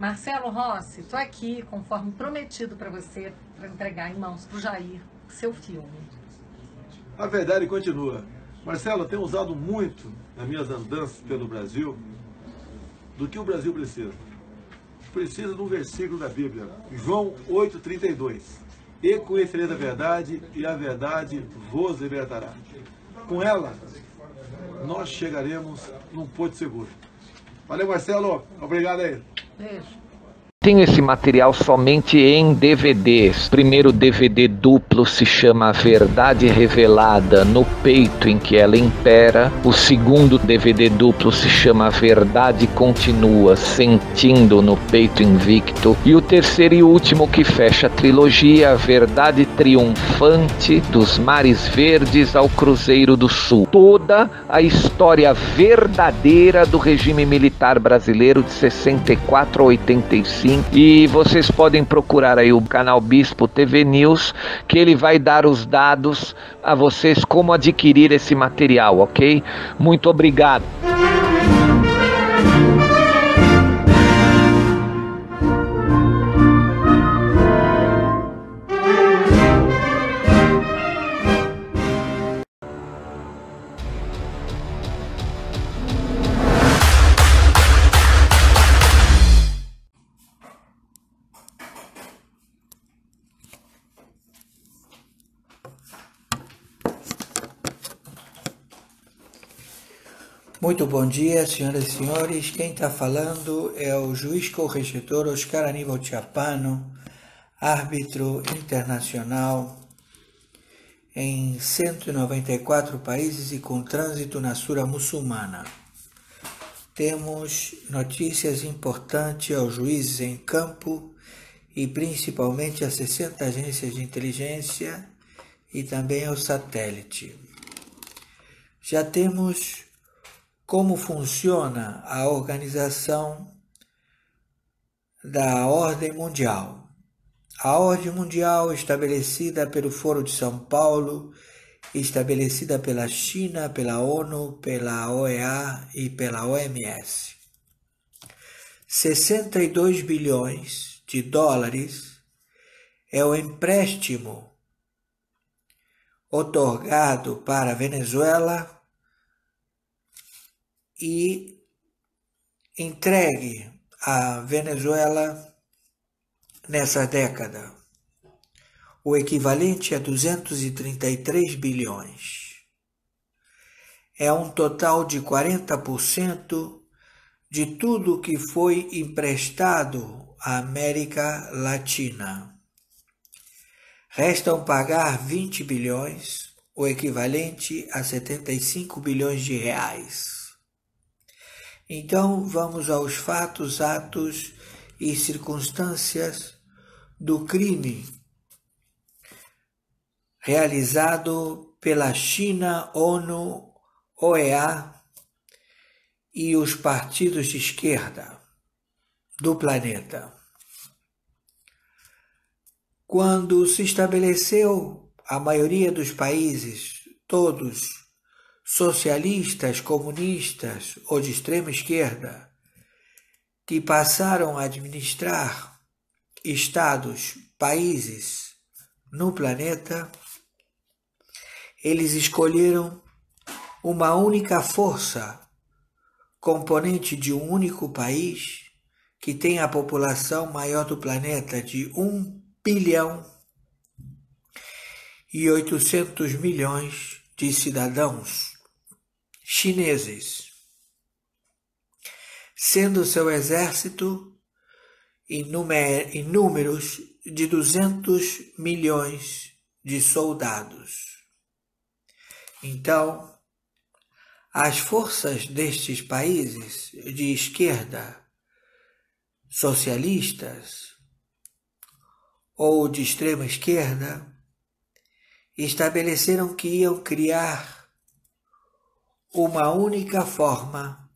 Marcelo Rossi, estou aqui, conforme prometido para você, para entregar em mãos para o Jair seu filme. A verdade continua. Marcelo, eu tenho usado muito nas minhas andanças pelo Brasil do que o Brasil precisa. Precisa de um versículo da Bíblia, João 8,32. E conhecereis a verdade, e a verdade vos libertará. Com ela, nós chegaremos num porto seguro. Valeu, Marcelo. Obrigado aí. Beijo. Tenho esse material somente em DVDs. Primeiro DVD duplo se chama A Verdade Revelada no Peito em que ela impera. O segundo DVD duplo se chama A Verdade Continua, Sentindo no Peito Invicto. E o terceiro e último que fecha a trilogia, A Verdade Triunfante dos Mares Verdes ao Cruzeiro do Sul. Toda a história verdadeira do regime militar brasileiro de 64 a 85. E vocês podem procurar aí o canal Bispo TV News que ele vai dar os dados a vocês como adquirir esse material, ok? Muito obrigado. Muito bom dia, senhoras e senhores. Quem está falando é o juiz corregedor Oscar Aníbal Chiapano, árbitro internacional em 194 países e com trânsito na sura muçulmana. Temos notícias importantes aos juízes em campo e principalmente às 60 agências de inteligência e também ao satélite. Já temos como funciona a organização da Ordem Mundial. A Ordem Mundial, estabelecida pelo Foro de São Paulo, estabelecida pela China, pela ONU, pela OEA e pela OMS. 62 bilhões de dólares é o empréstimo otorgado para a Venezuela e entregue à Venezuela nessa década o equivalente é a 233 bilhões. É um total de 40% de tudo que foi emprestado à América Latina. Restam pagar 20 bilhões, o equivalente a 75 bilhões de reais. Então vamos aos fatos, atos e circunstâncias do crime realizado pela China, ONU, OEA e os partidos de esquerda do planeta. Quando se estabeleceu a maioria dos países, todos, socialistas, comunistas ou de extrema esquerda, que passaram a administrar estados, países no planeta, eles escolheram uma única força, componente de um único país, que tem a população maior do planeta de 1 bilhão e 800 milhões de cidadãos chineses, sendo seu exército em, números de 200 milhões de soldados. Então, as forças destes países de esquerda, socialistas ou de extrema esquerda, estabeleceram que iam criar uma única forma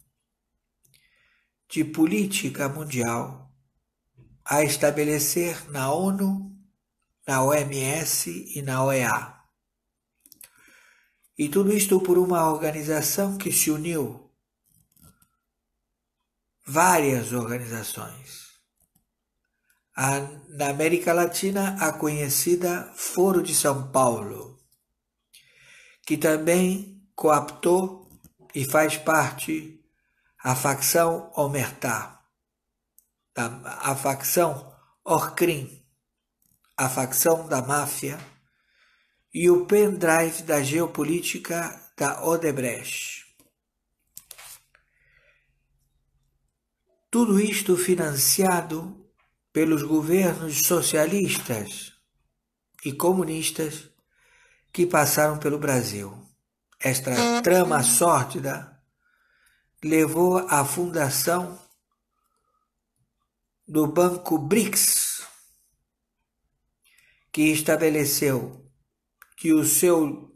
de política mundial a estabelecer na ONU, na OMS e na OEA. E tudo isto por uma organização que se uniu várias organizações. A, na América Latina, a conhecida Foro de São Paulo, que também coaptou e faz parte a facção Omertá, a facção Orcrim, a facção da máfia e o pendrive da geopolítica da Odebrecht. Tudo isto financiado pelos governos socialistas e comunistas que passaram pelo Brasil. Esta trama sórdida levou à fundação do Banco BRICS, que estabeleceu que o seu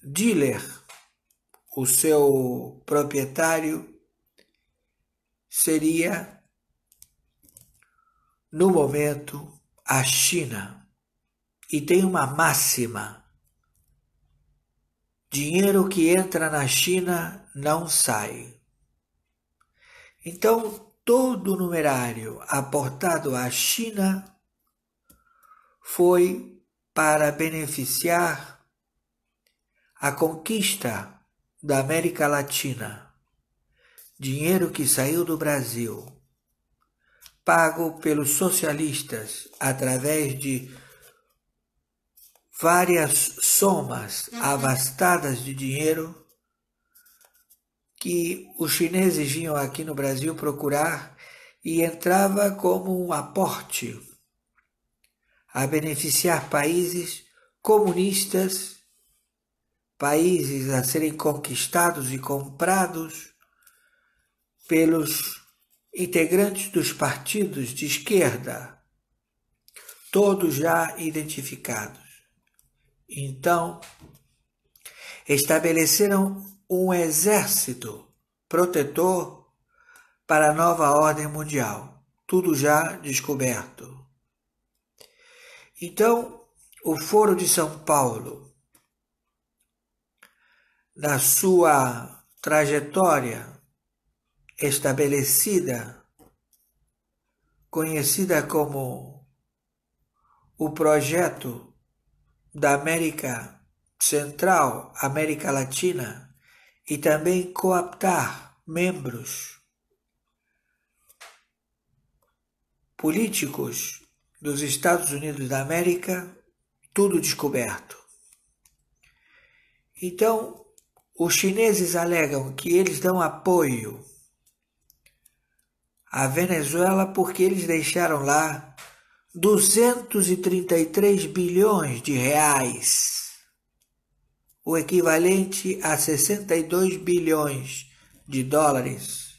dealer, o seu proprietário, seria, no momento, a China. E tem uma máxima Dinheiro que entra na China não sai. Então, todo o numerário aportado à China foi para beneficiar a conquista da América Latina. Dinheiro que saiu do Brasil, pago pelos socialistas através de várias somas uhum. avastadas de dinheiro que os chineses vinham aqui no Brasil procurar e entrava como um aporte a beneficiar países comunistas, países a serem conquistados e comprados pelos integrantes dos partidos de esquerda, todos já identificados. Então, estabeleceram um exército protetor para a nova ordem mundial, tudo já descoberto. Então, o Foro de São Paulo, na sua trajetória estabelecida, conhecida como o projeto da América Central, América Latina, e também cooptar membros políticos dos Estados Unidos da América, tudo descoberto. Então, os chineses alegam que eles dão apoio à Venezuela porque eles deixaram lá 233 bilhões de reais, o equivalente a 62 bilhões de dólares,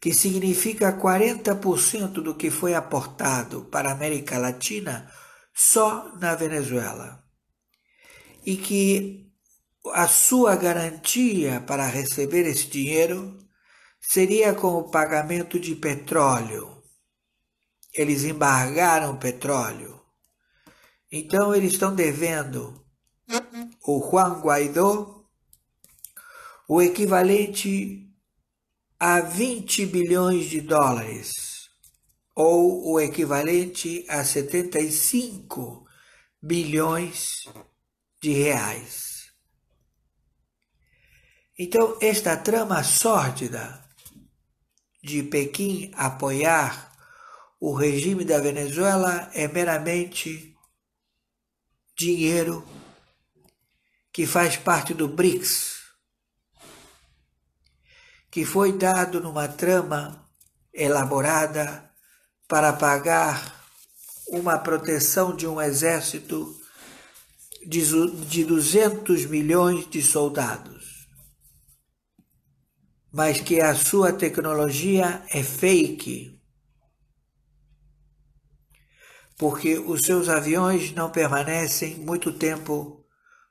que significa 40% do que foi aportado para a América Latina só na Venezuela, e que a sua garantia para receber esse dinheiro seria com o pagamento de petróleo eles embargaram o petróleo. Então eles estão devendo o Juan Guaidó o equivalente a 20 bilhões de dólares, ou o equivalente a 75 bilhões de reais. Então, esta trama sórdida de Pequim apoiar o regime da Venezuela é meramente dinheiro que faz parte do BRICS, que foi dado numa trama elaborada para pagar uma proteção de um exército de 200 milhões de soldados, mas que a sua tecnologia é fake porque os seus aviões não permanecem muito tempo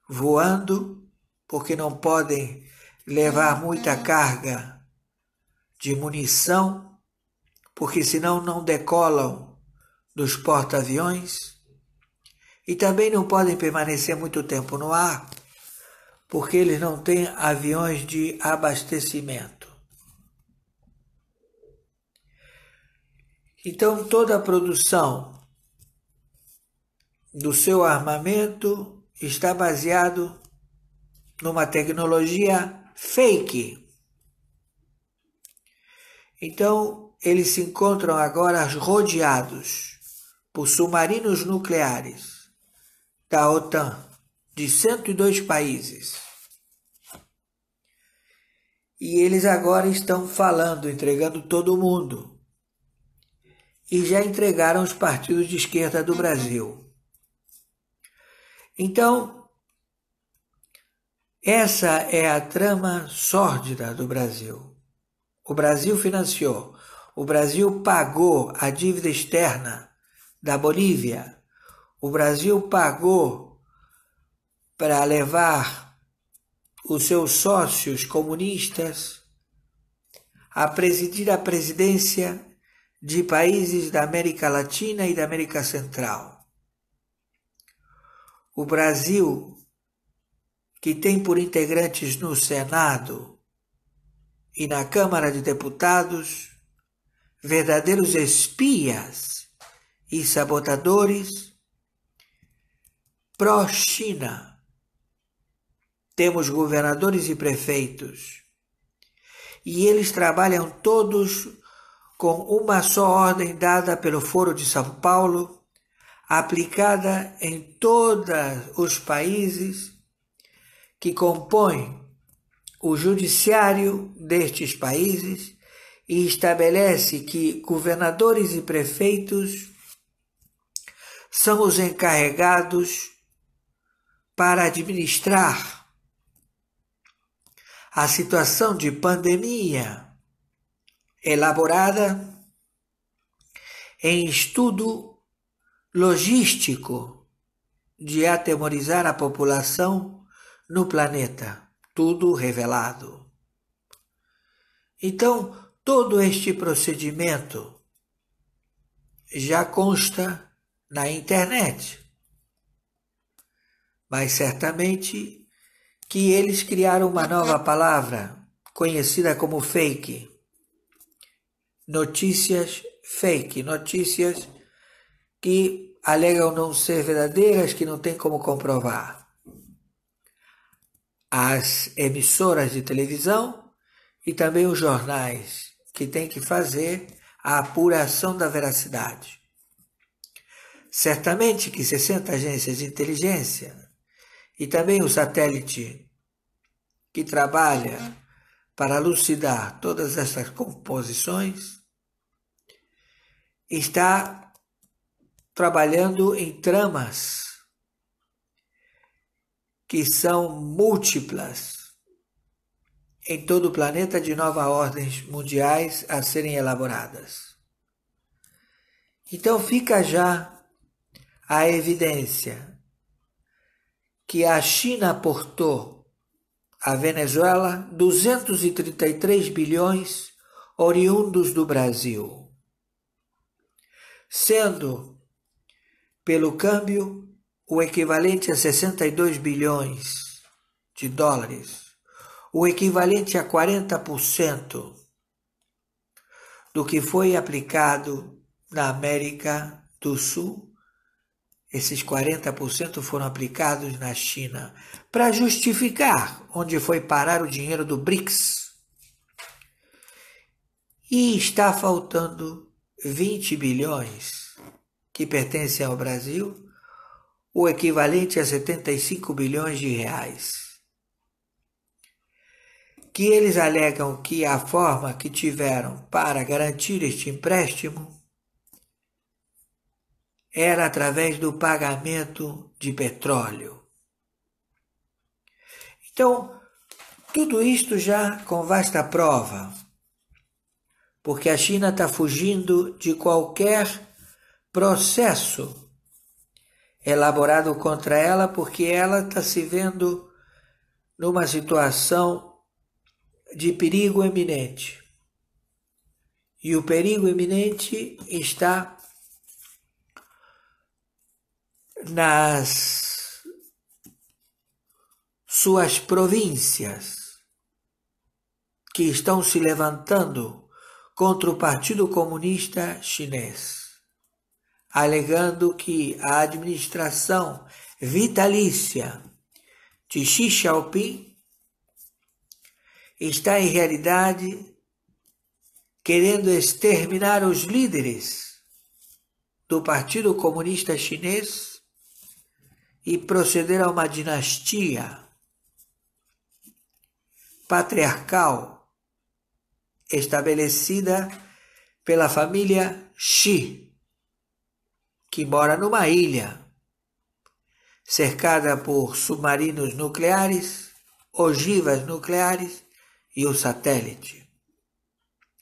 voando, porque não podem levar uhum. muita carga de munição, porque senão não decolam dos porta-aviões, e também não podem permanecer muito tempo no ar, porque eles não têm aviões de abastecimento. Então, toda a produção do seu armamento está baseado numa tecnologia fake. Então, eles se encontram agora rodeados por submarinos nucleares da OTAN de 102 países. E eles agora estão falando, entregando todo mundo. E já entregaram os partidos de esquerda do Brasil. Então, essa é a trama sórdida do Brasil. O Brasil financiou, o Brasil pagou a dívida externa da Bolívia, o Brasil pagou para levar os seus sócios comunistas a presidir a presidência de países da América Latina e da América Central o Brasil, que tem por integrantes no Senado e na Câmara de Deputados verdadeiros espias e sabotadores pró-China. Temos governadores e prefeitos, e eles trabalham todos com uma só ordem dada pelo Foro de São Paulo aplicada em todos os países que compõem o judiciário destes países e estabelece que governadores e prefeitos são os encarregados para administrar a situação de pandemia elaborada em estudo logístico de atemorizar a população no planeta. Tudo revelado. Então, todo este procedimento já consta na internet. Mas certamente que eles criaram uma nova palavra, conhecida como fake. Notícias fake, notícias que alegam não ser verdadeiras, que não tem como comprovar. As emissoras de televisão e também os jornais, que têm que fazer a apuração da veracidade. Certamente que 60 agências de inteligência e também o satélite que trabalha para lucidar todas essas composições está trabalhando em tramas que são múltiplas em todo o planeta de novas ordens mundiais a serem elaboradas. Então fica já a evidência que a China aportou à Venezuela 233 bilhões oriundos do Brasil, sendo pelo câmbio o equivalente a 62 bilhões de dólares, o equivalente a 40% do que foi aplicado na América do Sul. Esses 40% foram aplicados na China para justificar onde foi parar o dinheiro do BRICS. E está faltando 20 bilhões que pertence ao Brasil, o equivalente a 75 bilhões de reais. Que eles alegam que a forma que tiveram para garantir este empréstimo era através do pagamento de petróleo. Então, tudo isto já com vasta prova, porque a China está fugindo de qualquer processo elaborado contra ela, porque ela está se vendo numa situação de perigo iminente. E o perigo iminente está nas suas províncias que estão se levantando contra o Partido Comunista Chinês alegando que a administração vitalícia de Xi Jinping está em realidade querendo exterminar os líderes do Partido Comunista Chinês e proceder a uma dinastia patriarcal estabelecida pela família Xi que mora numa ilha cercada por submarinos nucleares, ogivas nucleares e o satélite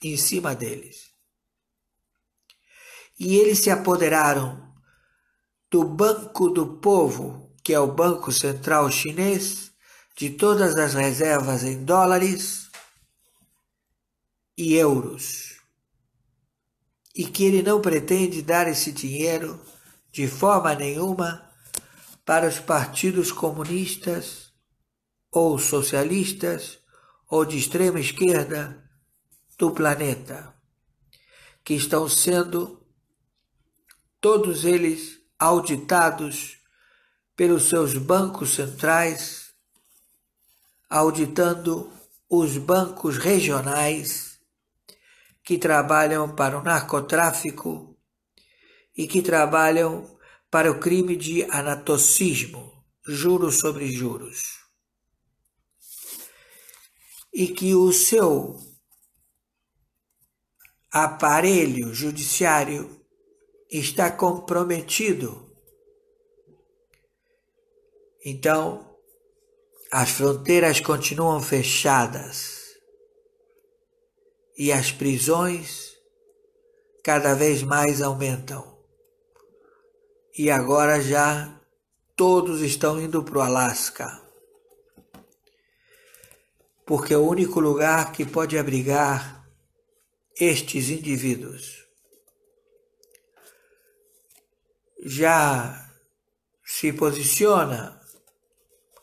em cima deles. E eles se apoderaram do Banco do Povo, que é o Banco Central Chinês, de todas as reservas em dólares e euros e que ele não pretende dar esse dinheiro de forma nenhuma para os partidos comunistas ou socialistas ou de extrema esquerda do planeta, que estão sendo todos eles auditados pelos seus bancos centrais, auditando os bancos regionais que trabalham para o narcotráfico e que trabalham para o crime de anatocismo, juros sobre juros. E que o seu aparelho judiciário está comprometido. Então, as fronteiras continuam fechadas e as prisões cada vez mais aumentam. E agora já todos estão indo para o Alasca. Porque é o único lugar que pode abrigar estes indivíduos. Já se posiciona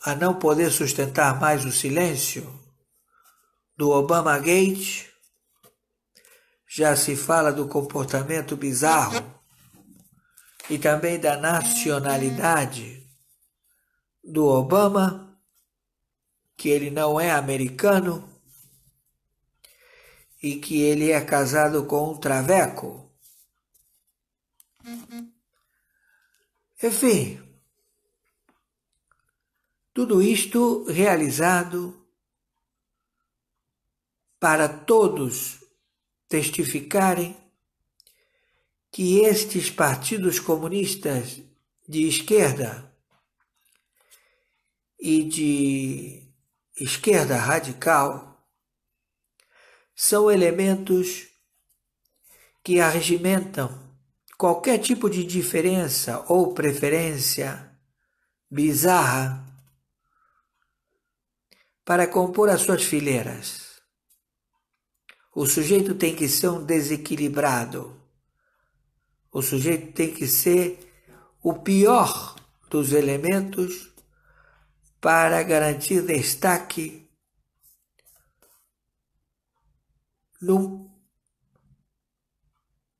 a não poder sustentar mais o silêncio do Obama Gate já se fala do comportamento bizarro e também da nacionalidade do Obama, que ele não é americano e que ele é casado com um traveco. Enfim, tudo isto realizado para todos testificarem que estes partidos comunistas de esquerda e de esquerda radical são elementos que arregimentam qualquer tipo de diferença ou preferência bizarra para compor as suas fileiras. O sujeito tem que ser um desequilibrado. O sujeito tem que ser o pior dos elementos para garantir destaque num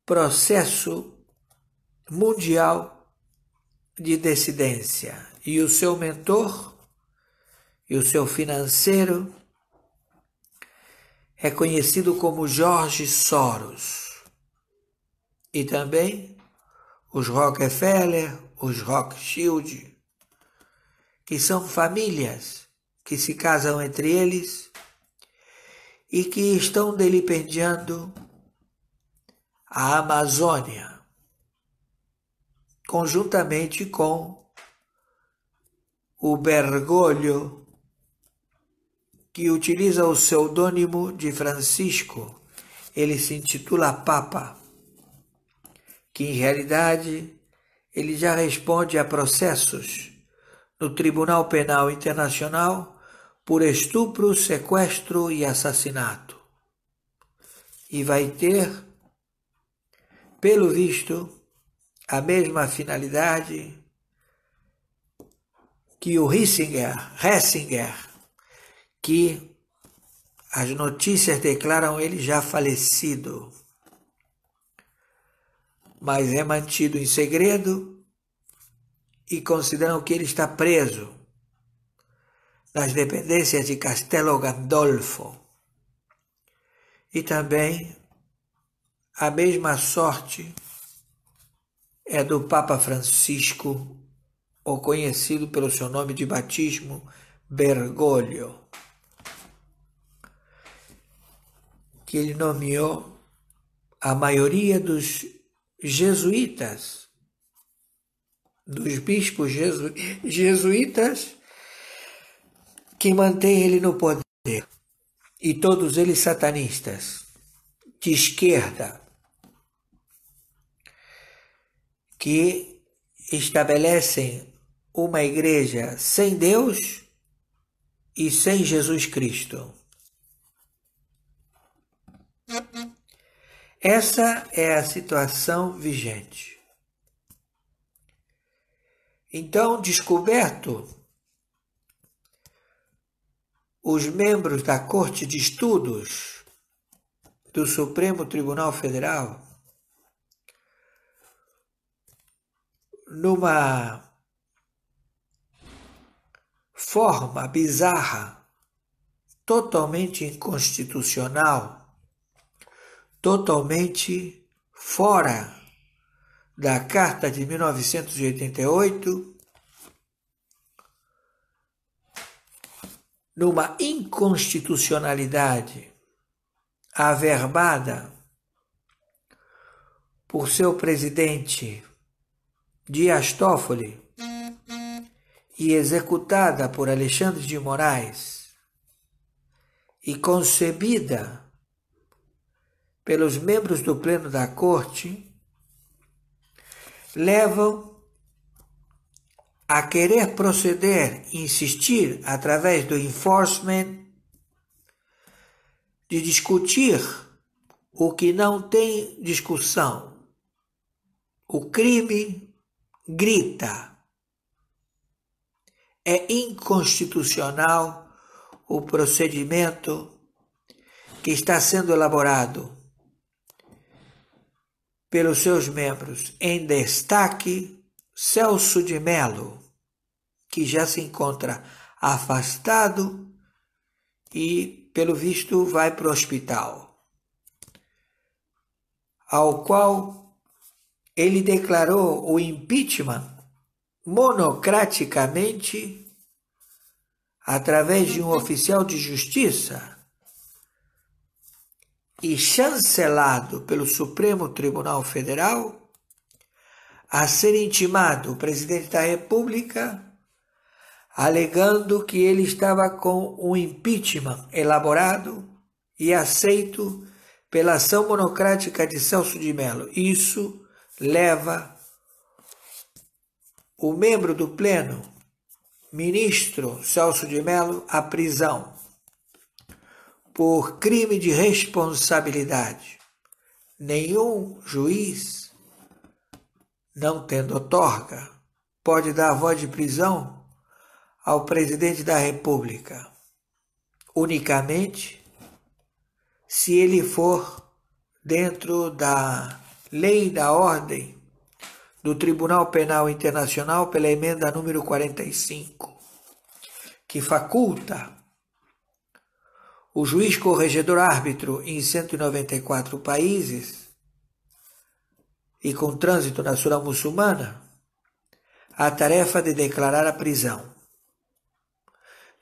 processo mundial de decidência. E o seu mentor, e o seu financeiro, é conhecido como Jorge Soros. E também os Rockefeller, os Rothschild, que são famílias que se casam entre eles e que estão delipendiando a Amazônia, conjuntamente com o Bergoglio que utiliza o pseudônimo de Francisco. Ele se intitula Papa, que em realidade ele já responde a processos no Tribunal Penal Internacional por estupro, sequestro e assassinato. E vai ter, pelo visto, a mesma finalidade que o Hissinger, Hessinger que as notícias declaram ele já falecido, mas é mantido em segredo e consideram que ele está preso nas dependências de Castelo Gandolfo. E também a mesma sorte é do Papa Francisco, ou conhecido pelo seu nome de batismo, Bergoglio. que ele nomeou a maioria dos jesuítas, dos bispos jesu, jesuítas, que mantém ele no poder, e todos eles satanistas, de esquerda, que estabelecem uma igreja sem Deus e sem Jesus Cristo. Essa é a situação vigente. Então, descoberto os membros da Corte de Estudos do Supremo Tribunal Federal, numa forma bizarra, totalmente inconstitucional, totalmente fora da Carta de 1988, numa inconstitucionalidade averbada por seu presidente Dias Toffoli e executada por Alexandre de Moraes e concebida pelos membros do pleno da corte levam a querer proceder, insistir através do enforcement, de discutir o que não tem discussão. O crime grita. É inconstitucional o procedimento que está sendo elaborado pelos seus membros, em destaque Celso de Melo, que já se encontra afastado e, pelo visto, vai para o hospital, ao qual ele declarou o impeachment monocraticamente através de um oficial de justiça e chancelado pelo Supremo Tribunal Federal, a ser intimado o presidente da República, alegando que ele estava com um impeachment elaborado e aceito pela ação monocrática de Celso de Mello. Isso leva o membro do Pleno, ministro Celso de Mello, à prisão por crime de responsabilidade. Nenhum juiz, não tendo outorga, pode dar voz de prisão ao presidente da República, unicamente se ele for dentro da lei da ordem do Tribunal Penal Internacional pela emenda número 45, que faculta o juiz corregedor árbitro em 194 países e com trânsito nacional muçulmana, a tarefa de declarar a prisão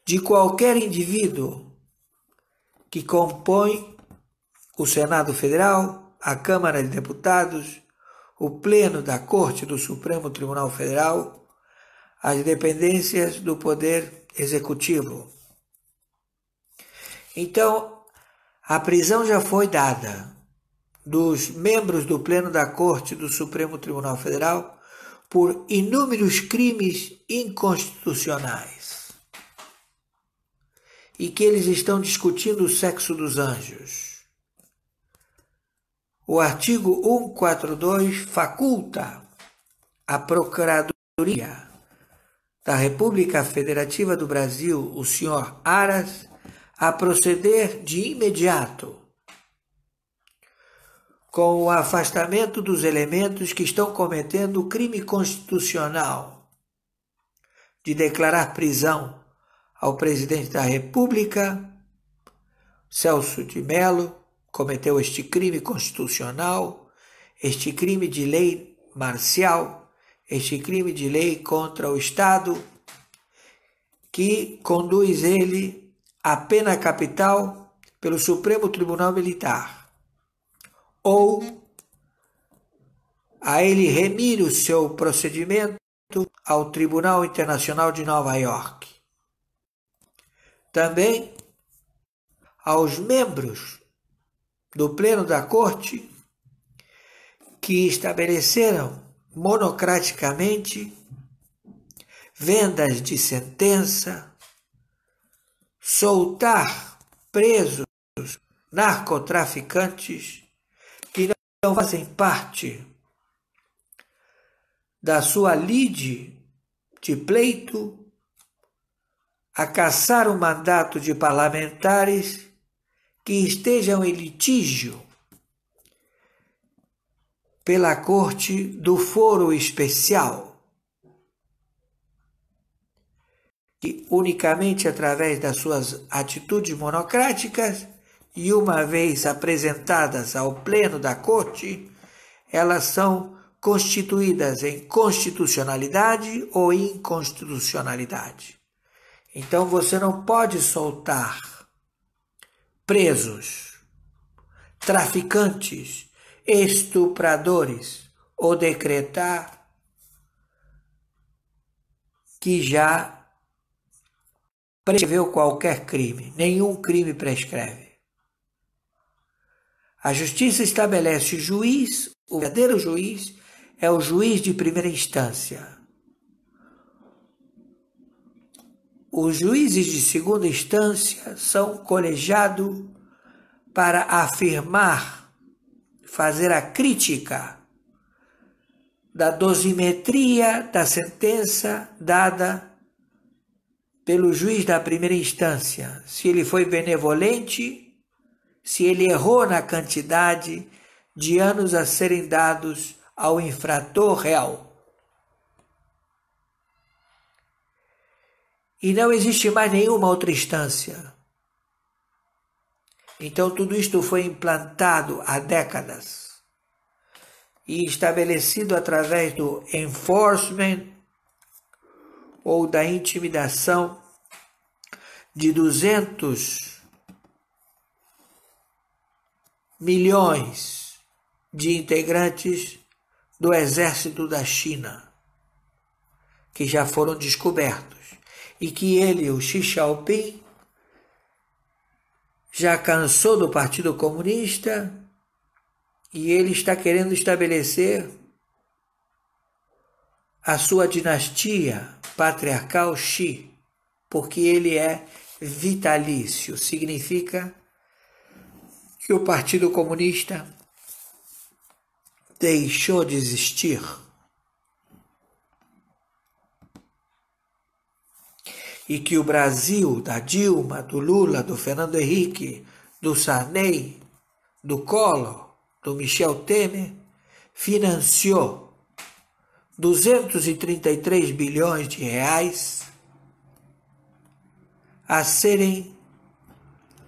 de qualquer indivíduo que compõe o Senado Federal, a Câmara de Deputados, o Pleno da Corte do Supremo Tribunal Federal, as dependências do Poder Executivo então, a prisão já foi dada dos membros do Pleno da Corte do Supremo Tribunal Federal por inúmeros crimes inconstitucionais e que eles estão discutindo o sexo dos anjos. O artigo 142 faculta a Procuradoria da República Federativa do Brasil, o senhor Aras, a proceder de imediato com o afastamento dos elementos que estão cometendo o crime constitucional de declarar prisão ao presidente da República, Celso de Mello, cometeu este crime constitucional, este crime de lei marcial, este crime de lei contra o Estado, que conduz ele a pena capital pelo Supremo Tribunal Militar ou a ele remir o seu procedimento ao Tribunal Internacional de Nova York. Também aos membros do Pleno da Corte que estabeleceram monocraticamente vendas de sentença, soltar presos narcotraficantes que não fazem parte da sua lide de pleito, a caçar o mandato de parlamentares que estejam em litígio pela Corte do Foro Especial. que unicamente através das suas atitudes monocráticas e uma vez apresentadas ao pleno da corte, elas são constituídas em constitucionalidade ou inconstitucionalidade. Então você não pode soltar presos, traficantes, estupradores ou decretar que já prescreveu qualquer crime, nenhum crime prescreve. A justiça estabelece o juiz, o verdadeiro juiz é o juiz de primeira instância. Os juízes de segunda instância são colegiados para afirmar, fazer a crítica da dosimetria da sentença dada pelo juiz da primeira instância, se ele foi benevolente, se ele errou na quantidade de anos a serem dados ao infrator real. E não existe mais nenhuma outra instância. Então, tudo isto foi implantado há décadas e estabelecido através do Enforcement ou da intimidação de 200 milhões de integrantes do exército da China, que já foram descobertos, e que ele, o Xi Jinping, já cansou do Partido Comunista e ele está querendo estabelecer a sua dinastia patriarcal Xi, porque ele é vitalício, significa que o Partido Comunista deixou de existir. E que o Brasil, da Dilma, do Lula, do Fernando Henrique, do Sarney, do Collor, do Michel Temer, financiou 233 bilhões de reais a serem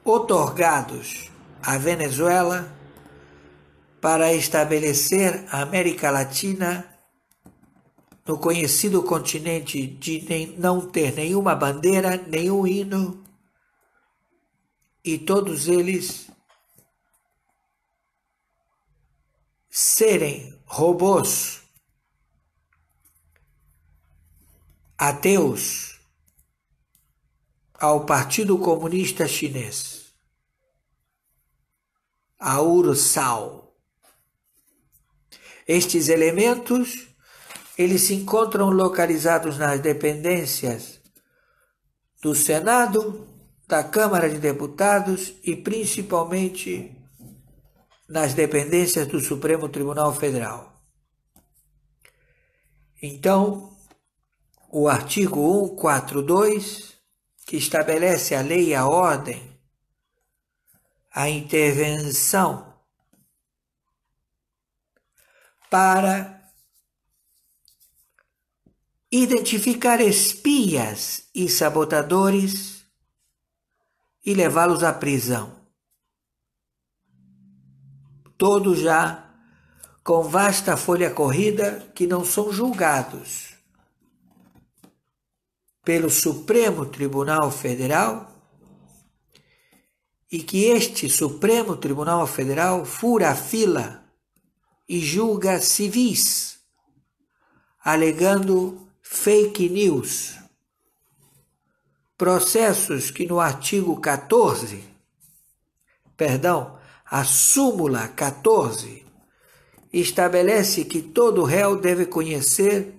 otorgados à Venezuela para estabelecer a América Latina no conhecido continente de nem, não ter nenhuma bandeira, nenhum hino, e todos eles serem robôs ateus ao Partido Comunista Chinês, a URSAL. Estes elementos eles se encontram localizados nas dependências do Senado, da Câmara de Deputados e principalmente nas dependências do Supremo Tribunal Federal. Então, o artigo 142, que estabelece a lei e a ordem, a intervenção para identificar espias e sabotadores e levá-los à prisão. Todos já com vasta folha corrida que não são julgados pelo Supremo Tribunal Federal e que este Supremo Tribunal Federal fura a fila e julga civis, alegando fake news. Processos que no artigo 14, perdão, a súmula 14, estabelece que todo réu deve conhecer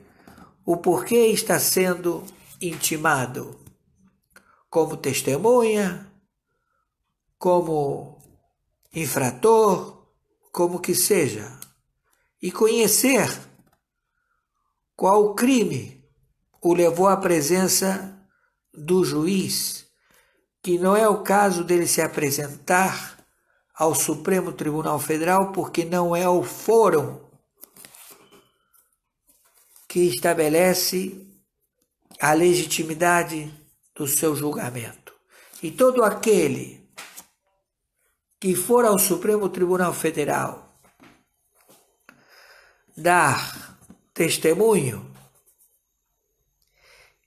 o porquê está sendo intimado como testemunha, como infrator, como que seja, e conhecer qual crime o levou à presença do juiz, que não é o caso dele se apresentar ao Supremo Tribunal Federal, porque não é o fórum que estabelece a legitimidade do seu julgamento. E todo aquele que for ao Supremo Tribunal Federal dar testemunho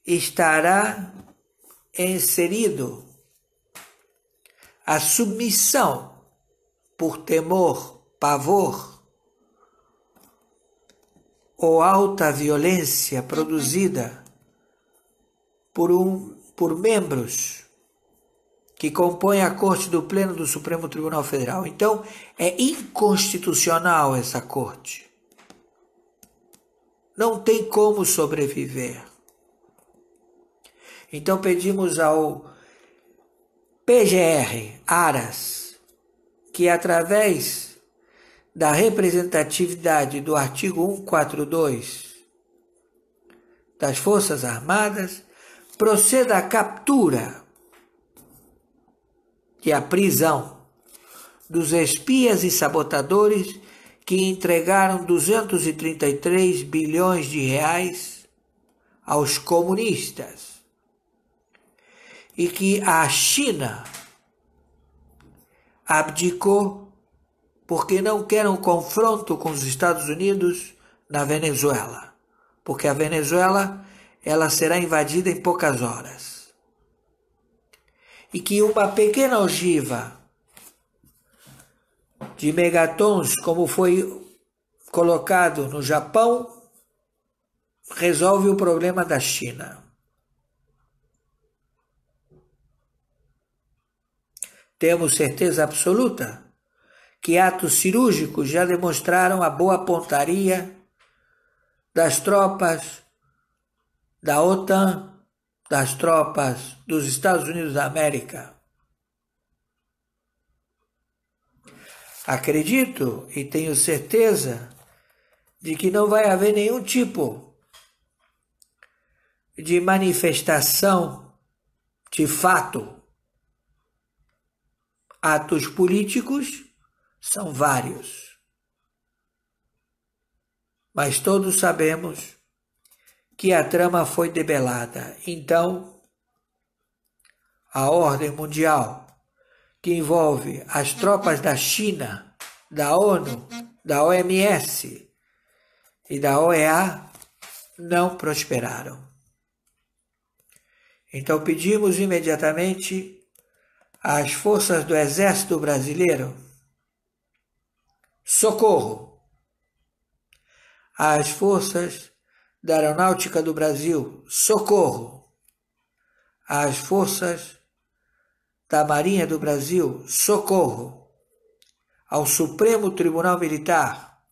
estará inserido a submissão por temor, pavor ou alta violência produzida por, um, por membros que compõem a Corte do Pleno do Supremo Tribunal Federal. Então, é inconstitucional essa Corte. Não tem como sobreviver. Então, pedimos ao PGR Aras que, através da representatividade do artigo 142 das Forças Armadas, proceda à captura e à prisão dos espias e sabotadores que entregaram 233 bilhões de reais aos comunistas e que a China abdicou porque não quer um confronto com os Estados Unidos na Venezuela, porque a Venezuela ela será invadida em poucas horas. E que uma pequena ogiva de megatons, como foi colocado no Japão, resolve o problema da China. Temos certeza absoluta que atos cirúrgicos já demonstraram a boa pontaria das tropas da OTAN, das tropas dos Estados Unidos da América. Acredito e tenho certeza de que não vai haver nenhum tipo de manifestação de fato. Atos políticos são vários, mas todos sabemos que a trama foi debelada. Então, a ordem mundial, que envolve as tropas da China, da ONU, da OMS e da OEA, não prosperaram. Então pedimos imediatamente às forças do Exército Brasileiro socorro às forças da Aeronáutica do Brasil, socorro! Às forças da Marinha do Brasil, socorro! Ao Supremo Tribunal Militar,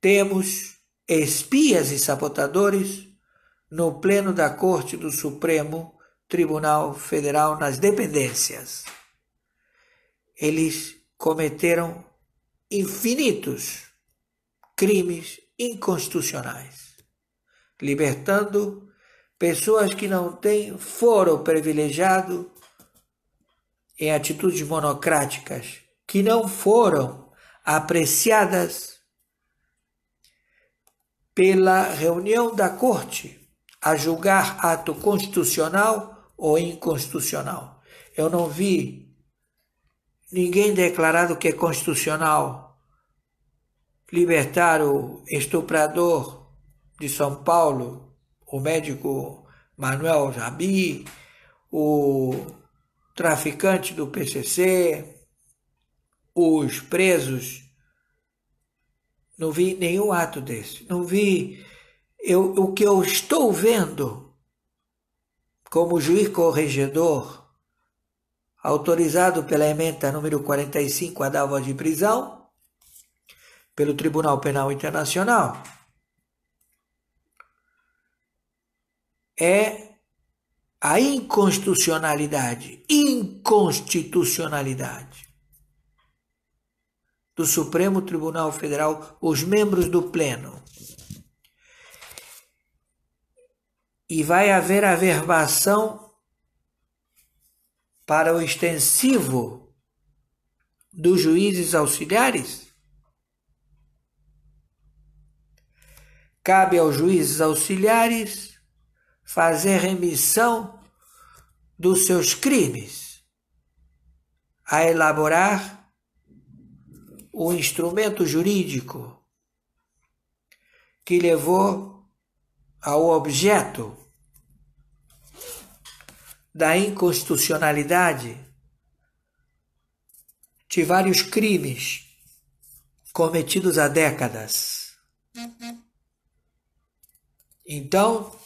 temos espias e sabotadores no pleno da Corte do Supremo Tribunal Federal nas dependências. Eles cometeram infinitos crimes inconstitucionais, libertando pessoas que não têm foro privilegiado em atitudes monocráticas que não foram apreciadas pela reunião da corte a julgar ato constitucional ou inconstitucional. Eu não vi ninguém declarado que é constitucional libertar o estuprador de São Paulo, o médico Manuel Rabi, o traficante do PCC, os presos. Não vi nenhum ato desse. Não vi. Eu, o que eu estou vendo como juiz corregedor, autorizado pela emenda número 45 a dar voz de prisão, pelo Tribunal Penal Internacional é a inconstitucionalidade, inconstitucionalidade do Supremo Tribunal Federal, os membros do Pleno. E vai haver averbação para o extensivo dos juízes auxiliares? Cabe aos juízes auxiliares fazer remissão dos seus crimes, a elaborar o instrumento jurídico que levou ao objeto da inconstitucionalidade de vários crimes cometidos há décadas. Então,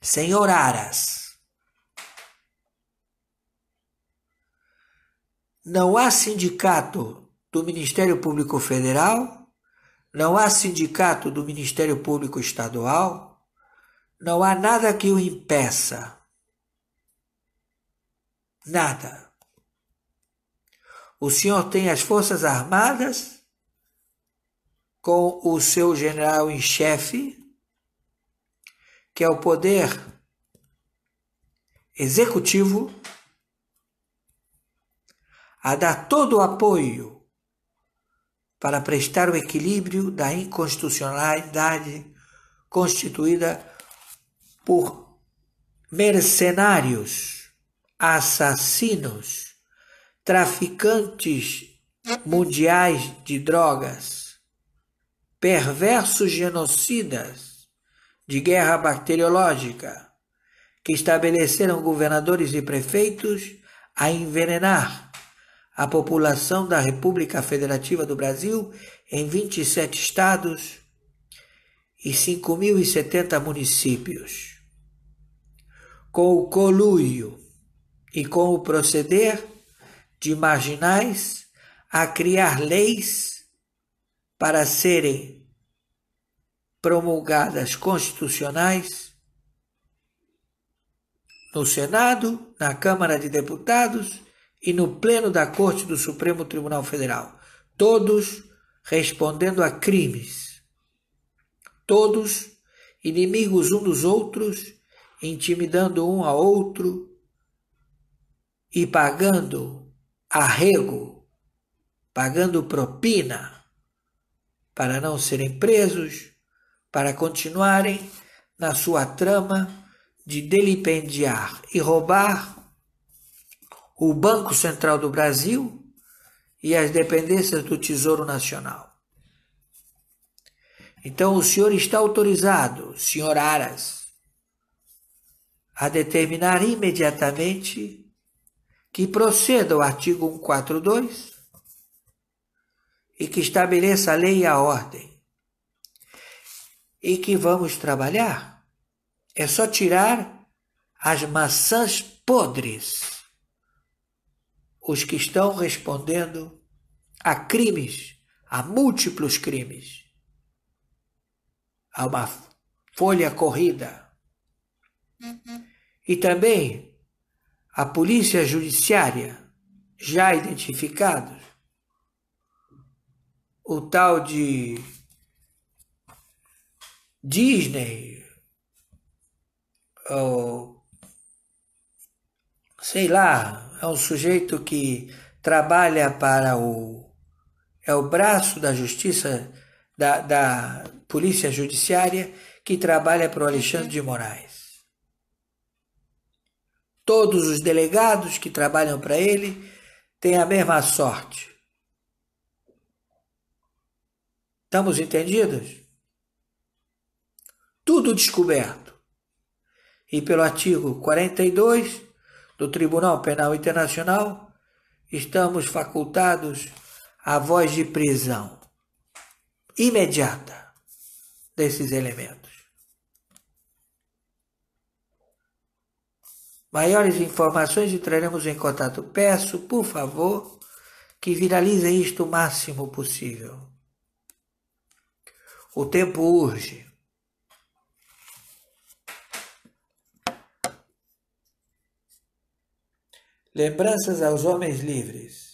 Senhor Aras, não há sindicato do Ministério Público Federal, não há sindicato do Ministério Público Estadual, não há nada que o impeça. Nada. O senhor tem as Forças Armadas com o seu general em chefe, que é o poder executivo, a dar todo o apoio para prestar o equilíbrio da inconstitucionalidade constituída por mercenários, assassinos, traficantes mundiais de drogas, perversos genocidas, de guerra bacteriológica, que estabeleceram governadores e prefeitos a envenenar a população da República Federativa do Brasil em 27 estados e 5.070 municípios. Com o coluio e com o proceder de marginais a criar leis para serem promulgadas constitucionais no Senado, na Câmara de Deputados e no Pleno da Corte do Supremo Tribunal Federal, todos respondendo a crimes, todos inimigos um dos outros, intimidando um a outro e pagando arrego, pagando propina para não serem presos, para continuarem na sua trama de delipendiar e roubar o Banco Central do Brasil e as dependências do Tesouro Nacional. Então o senhor está autorizado, senhor Aras, a determinar imediatamente que proceda o artigo 142 e que estabeleça a lei e a ordem e que vamos trabalhar. É só tirar as maçãs podres. Os que estão respondendo a crimes, a múltiplos crimes, a uma folha corrida. E também a polícia judiciária, já identificados, o tal de Disney, é ou sei lá, é um sujeito que trabalha para o. é o braço da justiça, da, da polícia judiciária, que trabalha para o Alexandre de Moraes. Todos os delegados que trabalham para ele têm a mesma sorte. Estamos entendidos? tudo descoberto. E pelo artigo 42 do Tribunal Penal Internacional, estamos facultados à voz de prisão imediata desses elementos. Maiores informações entraremos em contato. Peço, por favor, que viralize isto o máximo possível. O tempo urge. Lembranças aos homens livres.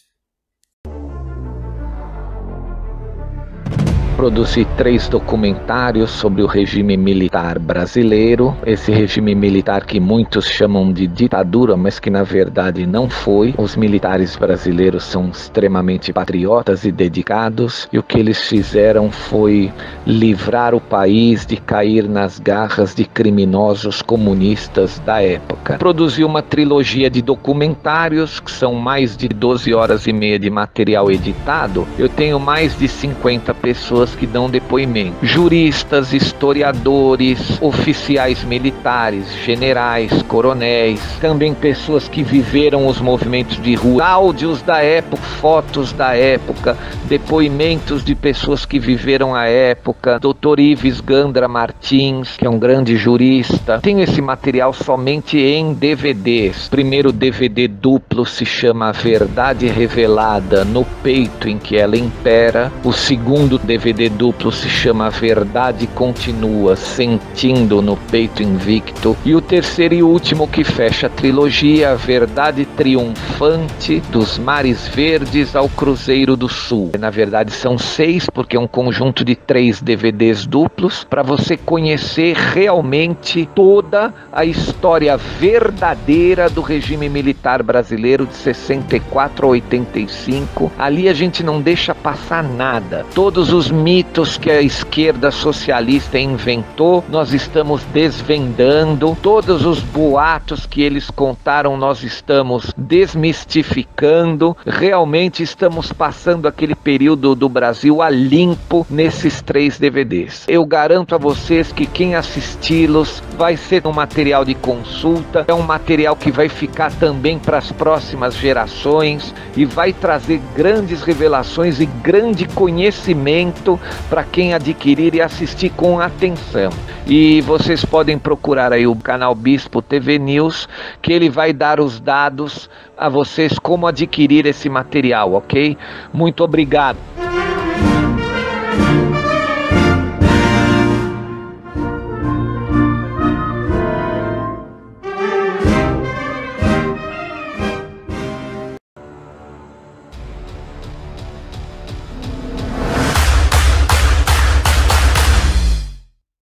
produzi três documentários sobre o regime militar brasileiro, esse regime militar que muitos chamam de ditadura, mas que na verdade não foi. Os militares brasileiros são extremamente patriotas e dedicados, e o que eles fizeram foi livrar o país de cair nas garras de criminosos comunistas da época. Produzi uma trilogia de documentários, que são mais de 12 horas e meia de material editado. Eu tenho mais de 50 pessoas pessoas que dão depoimento: juristas, historiadores, oficiais militares, generais, coronéis, também pessoas que viveram os movimentos de rua, áudios da época, fotos da época, depoimentos de pessoas que viveram a época, Dr. Ives Gandra Martins, que é um grande jurista. tem esse material somente em DVDs. O primeiro DVD duplo se chama Verdade Revelada no Peito em que ela impera. O segundo DVD DVD duplo se chama Verdade Continua, Sentindo no Peito Invicto. E o terceiro e último que fecha a trilogia, Verdade Triunfante, dos Mares Verdes ao Cruzeiro do Sul. Na verdade são seis, porque é um conjunto de três DVDs duplos, para você conhecer realmente toda a história verdadeira do regime militar brasileiro de 64 a 85. Ali a gente não deixa passar nada. Todos os mitos que a esquerda socialista inventou, nós estamos desvendando. Todos os boatos que eles contaram, nós estamos desmistificando. Realmente estamos passando aquele período do Brasil a limpo nesses três DVDs. Eu garanto a vocês que quem assisti-los vai ser um material de consulta, é um material que vai ficar também para as próximas gerações e vai trazer grandes revelações e grande conhecimento para quem adquirir e assistir com atenção. E vocês podem procurar aí o canal Bispo TV News, que ele vai dar os dados a vocês como adquirir esse material, ok? Muito obrigado.